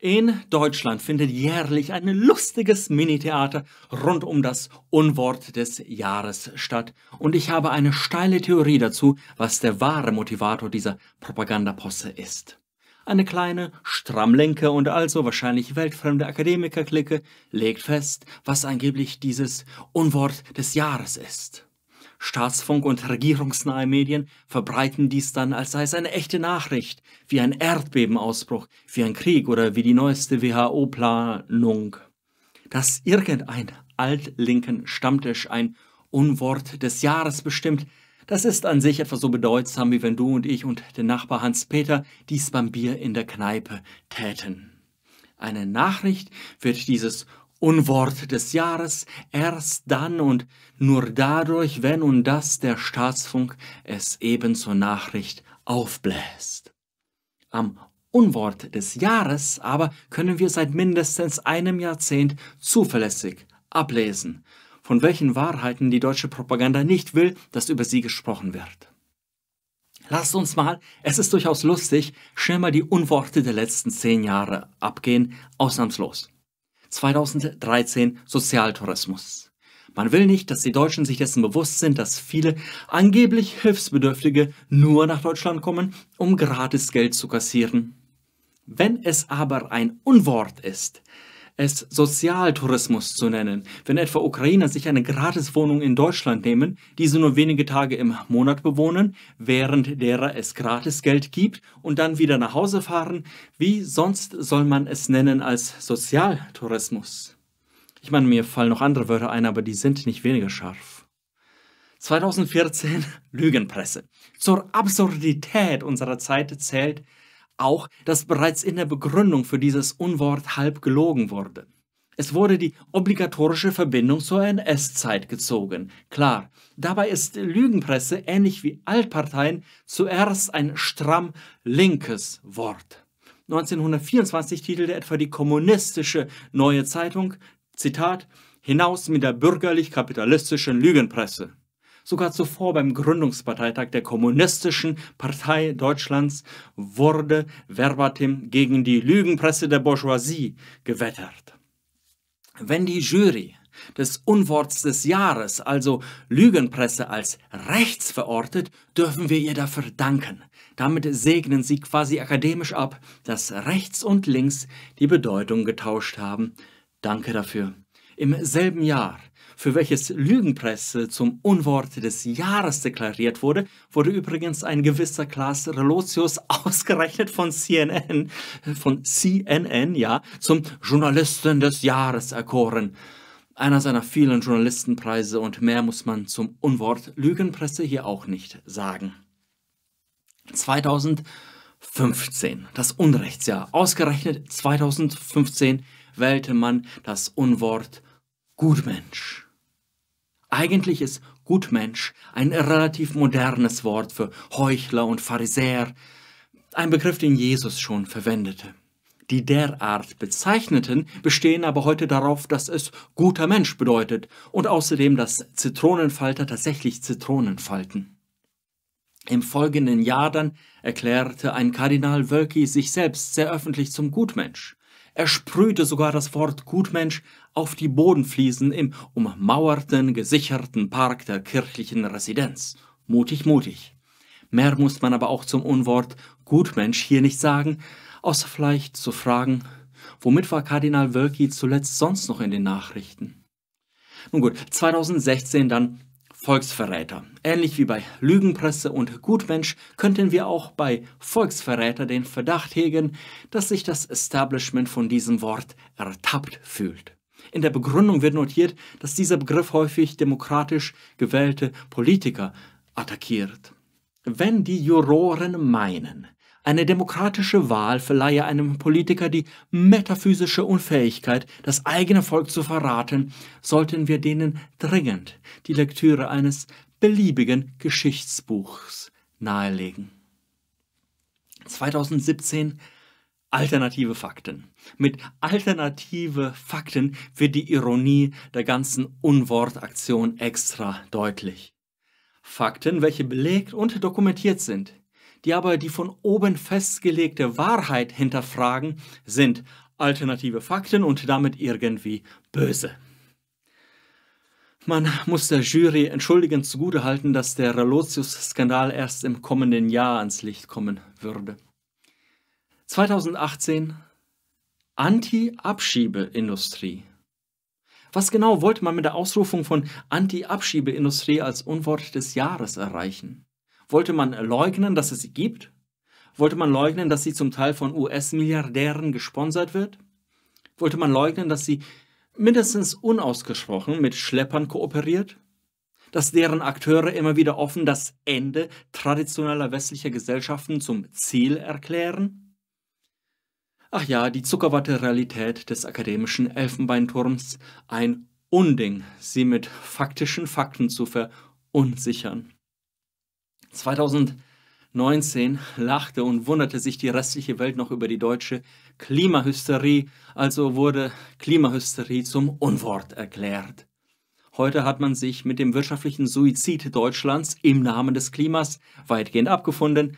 In Deutschland findet jährlich ein lustiges Minitheater rund um das Unwort des Jahres statt. Und ich habe eine steile Theorie dazu, was der wahre Motivator dieser Propagandaposse ist. Eine kleine, strammlenke und also wahrscheinlich weltfremde Akademikerklicke legt fest, was angeblich dieses Unwort des Jahres ist. Staatsfunk und regierungsnahe Medien verbreiten dies dann, als sei es eine echte Nachricht, wie ein Erdbebenausbruch, wie ein Krieg oder wie die neueste WHO-Planung. Dass irgendein altlinken Stammtisch ein Unwort des Jahres bestimmt, das ist an sich etwa so bedeutsam, wie wenn du und ich und der Nachbar Hans-Peter dies beim Bier in der Kneipe täten. Eine Nachricht wird dieses Unwort des Jahres erst dann und nur dadurch, wenn und dass der Staatsfunk es eben zur Nachricht aufbläst. Am Unwort des Jahres aber können wir seit mindestens einem Jahrzehnt zuverlässig ablesen, von welchen Wahrheiten die deutsche Propaganda nicht will, dass über sie gesprochen wird. Lasst uns mal, es ist durchaus lustig, schnell mal die Unworte der letzten zehn Jahre abgehen, ausnahmslos. 2013 Sozialtourismus. Man will nicht, dass die Deutschen sich dessen bewusst sind, dass viele angeblich Hilfsbedürftige nur nach Deutschland kommen, um gratis Geld zu kassieren. Wenn es aber ein Unwort ist, es Sozialtourismus zu nennen, wenn etwa Ukrainer sich eine Gratiswohnung in Deutschland nehmen, diese nur wenige Tage im Monat bewohnen, während derer es Gratisgeld gibt und dann wieder nach Hause fahren, wie sonst soll man es nennen als Sozialtourismus? Ich meine, mir fallen noch andere Wörter ein, aber die sind nicht weniger scharf. 2014 Lügenpresse. Zur Absurdität unserer Zeit zählt auch, dass bereits in der Begründung für dieses Unwort halb gelogen wurde. Es wurde die obligatorische Verbindung zur NS-Zeit gezogen. Klar, dabei ist Lügenpresse ähnlich wie Altparteien zuerst ein stramm linkes Wort. 1924 titelte etwa die kommunistische Neue Zeitung, Zitat, hinaus mit der bürgerlich-kapitalistischen Lügenpresse. Sogar zuvor beim Gründungsparteitag der Kommunistischen Partei Deutschlands wurde verbatim gegen die Lügenpresse der Bourgeoisie gewettert. Wenn die Jury des Unworts des Jahres, also Lügenpresse, als rechts verortet, dürfen wir ihr dafür danken. Damit segnen sie quasi akademisch ab, dass rechts und links die Bedeutung getauscht haben. Danke dafür im selben Jahr, für welches Lügenpresse zum Unwort des Jahres deklariert wurde, wurde übrigens ein gewisser Klaas Relotius ausgerechnet von CNN, von CNN, ja, zum Journalisten des Jahres erkoren einer seiner vielen Journalistenpreise und mehr muss man zum Unwort Lügenpresse hier auch nicht sagen. 2015, das Unrechtsjahr. Ausgerechnet 2015 wählte man das Unwort Lügenpresse. Gutmensch. Eigentlich ist Gutmensch ein relativ modernes Wort für Heuchler und Pharisäer, ein Begriff, den Jesus schon verwendete. Die derart bezeichneten bestehen aber heute darauf, dass es guter Mensch bedeutet und außerdem, dass Zitronenfalter tatsächlich Zitronen falten. Im folgenden Jahr dann erklärte ein Kardinal Wölki sich selbst sehr öffentlich zum Gutmensch. Er sprühte sogar das Wort Gutmensch auf die Bodenfliesen im ummauerten, gesicherten Park der kirchlichen Residenz. Mutig, mutig. Mehr muss man aber auch zum Unwort Gutmensch hier nicht sagen, außer vielleicht zu fragen, womit war Kardinal Wölki zuletzt sonst noch in den Nachrichten? Nun gut, 2016 dann Volksverräter. Ähnlich wie bei Lügenpresse und Gutmensch könnten wir auch bei Volksverräter den Verdacht hegen, dass sich das Establishment von diesem Wort ertappt fühlt. In der Begründung wird notiert, dass dieser Begriff häufig demokratisch gewählte Politiker attackiert. Wenn die Juroren meinen, eine demokratische Wahl verleihe einem Politiker die metaphysische Unfähigkeit, das eigene Volk zu verraten, sollten wir denen dringend die Lektüre eines beliebigen Geschichtsbuchs nahelegen. 2017 Alternative Fakten. Mit alternative Fakten wird die Ironie der ganzen Unwortaktion extra deutlich. Fakten, welche belegt und dokumentiert sind die aber die von oben festgelegte Wahrheit hinterfragen, sind alternative Fakten und damit irgendwie böse. Man muss der Jury entschuldigend zugutehalten, dass der Relotius-Skandal erst im kommenden Jahr ans Licht kommen würde. 2018 Anti-Abschiebeindustrie. Was genau wollte man mit der Ausrufung von Anti-Abschiebeindustrie als Unwort des Jahres erreichen? Wollte man leugnen, dass es sie gibt? Wollte man leugnen, dass sie zum Teil von US-Milliardären gesponsert wird? Wollte man leugnen, dass sie mindestens unausgesprochen mit Schleppern kooperiert? Dass deren Akteure immer wieder offen das Ende traditioneller westlicher Gesellschaften zum Ziel erklären? Ach ja, die Zuckerwatte-Realität des akademischen Elfenbeinturms, ein Unding, sie mit faktischen Fakten zu verunsichern. 2019 lachte und wunderte sich die restliche Welt noch über die deutsche Klimahysterie, also wurde Klimahysterie zum Unwort erklärt. Heute hat man sich mit dem wirtschaftlichen Suizid Deutschlands im Namen des Klimas weitgehend abgefunden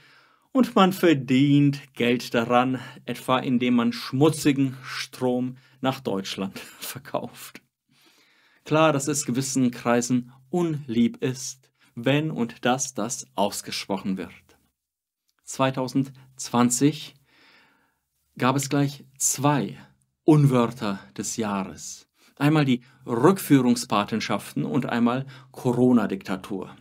und man verdient Geld daran, etwa indem man schmutzigen Strom nach Deutschland verkauft. Klar, dass es gewissen Kreisen unlieb ist, wenn und dass das ausgesprochen wird. 2020 gab es gleich zwei Unwörter des Jahres. Einmal die Rückführungspatenschaften und einmal Corona-Diktatur.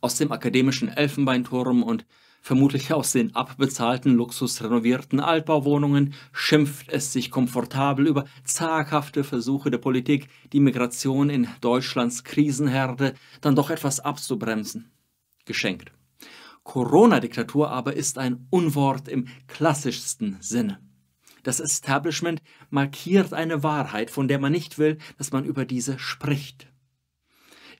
Aus dem akademischen Elfenbeinturm und vermutlich aus den abbezahlten luxusrenovierten Altbauwohnungen, schimpft es sich komfortabel über zaghafte Versuche der Politik, die Migration in Deutschlands Krisenherde dann doch etwas abzubremsen. Geschenkt. Corona-Diktatur aber ist ein Unwort im klassischsten Sinne. Das Establishment markiert eine Wahrheit, von der man nicht will, dass man über diese spricht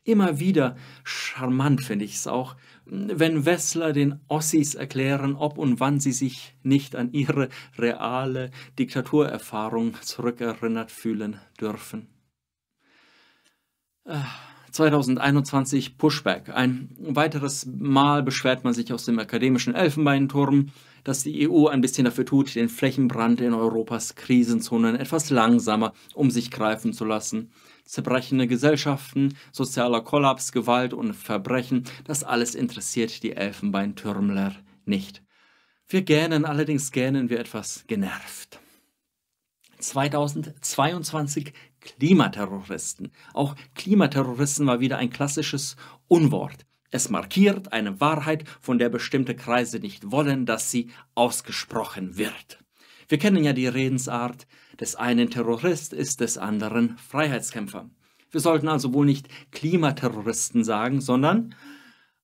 immer wieder charmant, finde ich es auch, wenn Wessler den Ossis erklären, ob und wann sie sich nicht an ihre reale Diktaturerfahrung zurückerinnert fühlen dürfen. 2021 ah, Pushback. Ein weiteres Mal beschwert man sich aus dem akademischen Elfenbeinturm, dass die EU ein bisschen dafür tut, den Flächenbrand in Europas Krisenzonen etwas langsamer um sich greifen zu lassen zerbrechende Gesellschaften, sozialer Kollaps, Gewalt und Verbrechen, das alles interessiert die Elfenbeintürmler nicht. Wir gähnen, allerdings gähnen wir etwas genervt. 2022 Klimaterroristen. Auch Klimaterroristen war wieder ein klassisches Unwort. Es markiert eine Wahrheit, von der bestimmte Kreise nicht wollen, dass sie ausgesprochen wird. Wir kennen ja die Redensart, des einen Terrorist ist des anderen Freiheitskämpfer. Wir sollten also wohl nicht Klimaterroristen sagen, sondern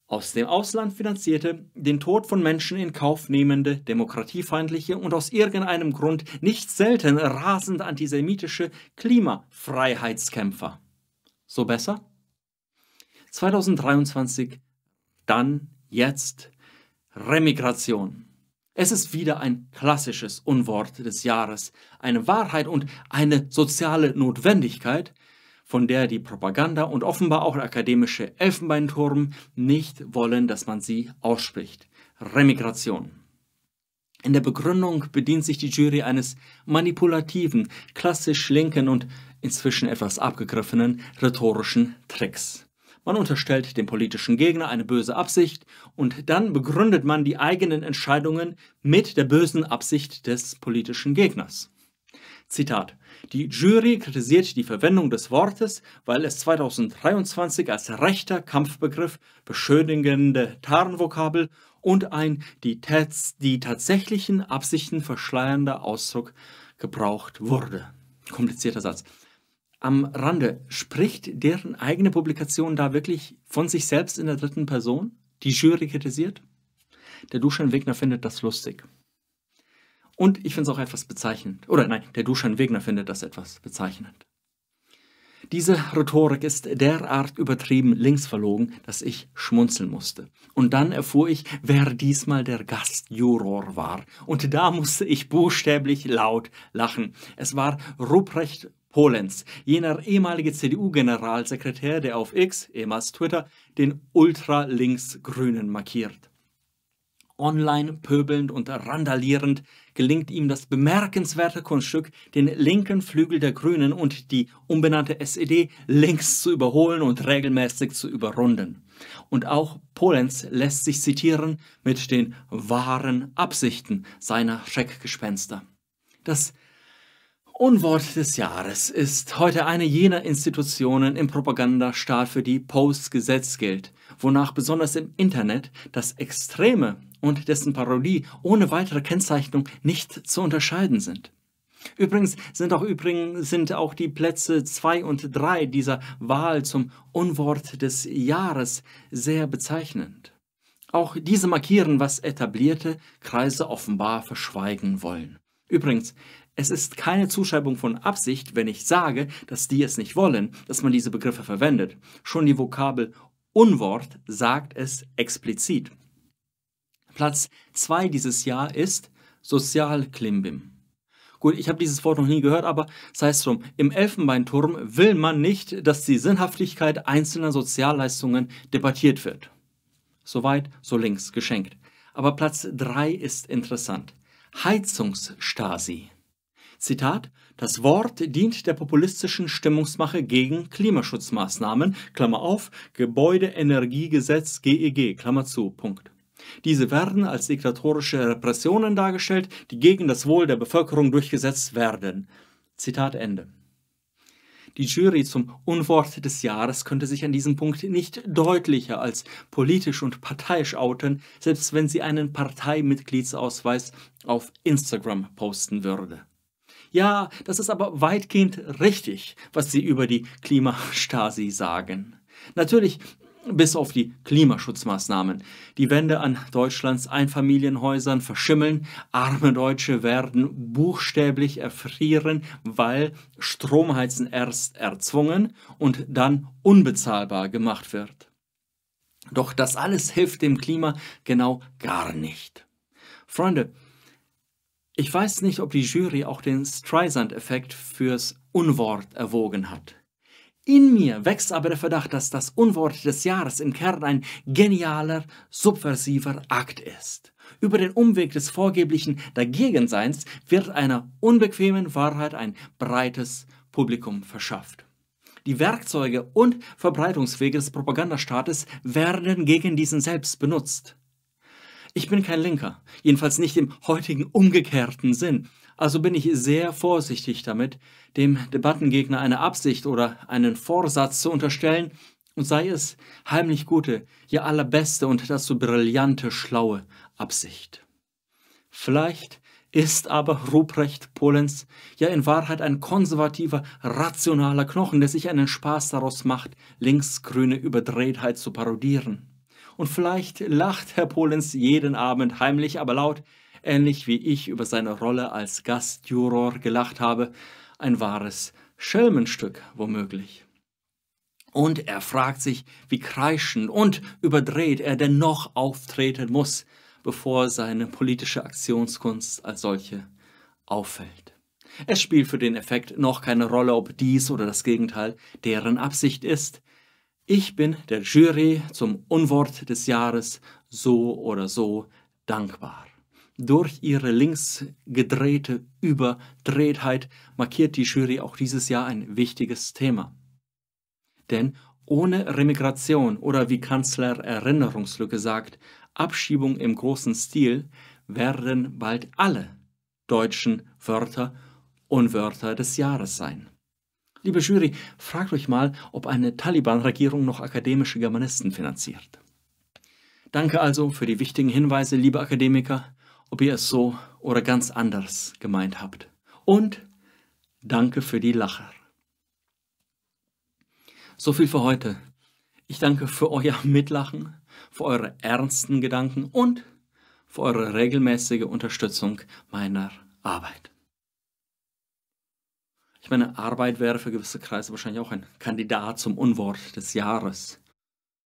aus dem Ausland finanzierte, den Tod von Menschen in Kauf nehmende, demokratiefeindliche und aus irgendeinem Grund nicht selten rasend antisemitische Klimafreiheitskämpfer. So besser? 2023, dann, jetzt, Remigration. Es ist wieder ein klassisches Unwort des Jahres, eine Wahrheit und eine soziale Notwendigkeit, von der die Propaganda und offenbar auch der akademische Elfenbeinturm nicht wollen, dass man sie ausspricht. Remigration. In der Begründung bedient sich die Jury eines manipulativen, klassisch linken und inzwischen etwas abgegriffenen rhetorischen Tricks. Man unterstellt dem politischen Gegner eine böse Absicht und dann begründet man die eigenen Entscheidungen mit der bösen Absicht des politischen Gegners. Zitat. Die Jury kritisiert die Verwendung des Wortes, weil es 2023 als rechter Kampfbegriff, beschönigende Tarnvokabel und ein die, tats die tatsächlichen Absichten verschleiernder Ausdruck gebraucht wurde. Komplizierter Satz am Rande, spricht deren eigene Publikation da wirklich von sich selbst in der dritten Person, die Jury kritisiert? Der Duschan Wegner findet das lustig. Und ich finde es auch etwas bezeichnend. Oder nein, der Duschan Wegner findet das etwas bezeichnend. Diese Rhetorik ist derart übertrieben links verlogen, dass ich schmunzeln musste. Und dann erfuhr ich, wer diesmal der Gastjuror war. Und da musste ich buchstäblich laut lachen. Es war Ruprecht Polens. Jener ehemalige CDU-Generalsekretär, der auf X, ehemals Twitter, den ultralinksgrünen markiert. Online pöbelnd und randalierend gelingt ihm das bemerkenswerte Kunststück, den linken Flügel der Grünen und die umbenannte SED links zu überholen und regelmäßig zu überrunden. Und auch Polenz lässt sich zitieren mit den wahren Absichten seiner Schreckgespenster. Das Unwort des Jahres ist heute eine jener Institutionen im Propagandastaat, für die Posts Gesetz gilt, wonach besonders im Internet das Extreme und dessen Parodie ohne weitere Kennzeichnung nicht zu unterscheiden sind. Übrigens sind auch, übrigens sind auch die Plätze 2 und 3 dieser Wahl zum Unwort des Jahres sehr bezeichnend. Auch diese markieren, was etablierte Kreise offenbar verschweigen wollen. Übrigens, es ist keine Zuschreibung von Absicht, wenn ich sage, dass die es nicht wollen, dass man diese Begriffe verwendet. Schon die Vokabel Unwort sagt es explizit. Platz 2 dieses Jahr ist Sozialklimbim. Gut, ich habe dieses Wort noch nie gehört, aber sei es drum. Im Elfenbeinturm will man nicht, dass die Sinnhaftigkeit einzelner Sozialleistungen debattiert wird. Soweit, so links, geschenkt. Aber Platz 3 ist interessant. Heizungsstasi. Zitat, das Wort dient der populistischen Stimmungsmache gegen Klimaschutzmaßnahmen, Klammer auf, Gebäudeenergiegesetz GEG, e Klammer zu, Punkt. Diese werden als diktatorische Repressionen dargestellt, die gegen das Wohl der Bevölkerung durchgesetzt werden. Zitat Ende. Die Jury zum Unwort des Jahres könnte sich an diesem Punkt nicht deutlicher als politisch und parteiisch outen, selbst wenn sie einen Parteimitgliedsausweis auf Instagram posten würde. Ja, das ist aber weitgehend richtig, was sie über die Klimastasi sagen. Natürlich bis auf die Klimaschutzmaßnahmen. Die Wände an Deutschlands Einfamilienhäusern verschimmeln, arme Deutsche werden buchstäblich erfrieren, weil Stromheizen erst erzwungen und dann unbezahlbar gemacht wird. Doch das alles hilft dem Klima genau gar nicht. Freunde, ich weiß nicht, ob die Jury auch den Streisand-Effekt fürs Unwort erwogen hat. In mir wächst aber der Verdacht, dass das Unwort des Jahres im Kern ein genialer, subversiver Akt ist. Über den Umweg des vorgeblichen Dagegenseins wird einer unbequemen Wahrheit ein breites Publikum verschafft. Die Werkzeuge und Verbreitungswege des Propagandastaates werden gegen diesen selbst benutzt. Ich bin kein Linker, jedenfalls nicht im heutigen umgekehrten Sinn. Also bin ich sehr vorsichtig damit, dem Debattengegner eine Absicht oder einen Vorsatz zu unterstellen, und sei es heimlich gute, ja allerbeste und dazu brillante, schlaue Absicht. Vielleicht ist aber Ruprecht Polenz ja in Wahrheit ein konservativer, rationaler Knochen, der sich einen Spaß daraus macht, linksgrüne Überdrehtheit zu parodieren. Und vielleicht lacht Herr Polenz jeden Abend heimlich, aber laut, ähnlich wie ich über seine Rolle als Gastjuror gelacht habe, ein wahres Schelmenstück womöglich. Und er fragt sich, wie kreischend und überdreht er denn noch auftreten muss, bevor seine politische Aktionskunst als solche auffällt. Es spielt für den Effekt noch keine Rolle, ob dies oder das Gegenteil deren Absicht ist. Ich bin der Jury zum Unwort des Jahres so oder so dankbar. Durch ihre links gedrehte Überdrehtheit markiert die Jury auch dieses Jahr ein wichtiges Thema. Denn ohne Remigration oder wie Kanzler Erinnerungslücke sagt, Abschiebung im großen Stil werden bald alle deutschen Wörter Unwörter des Jahres sein. Liebe Jury, fragt euch mal, ob eine Taliban-Regierung noch akademische Germanisten finanziert. Danke also für die wichtigen Hinweise, liebe Akademiker, ob ihr es so oder ganz anders gemeint habt. Und danke für die Lacher. So viel für heute. Ich danke für euer Mitlachen, für eure ernsten Gedanken und für eure regelmäßige Unterstützung meiner Arbeit. Ich meine, Arbeit wäre für gewisse Kreise wahrscheinlich auch ein Kandidat zum Unwort des Jahres.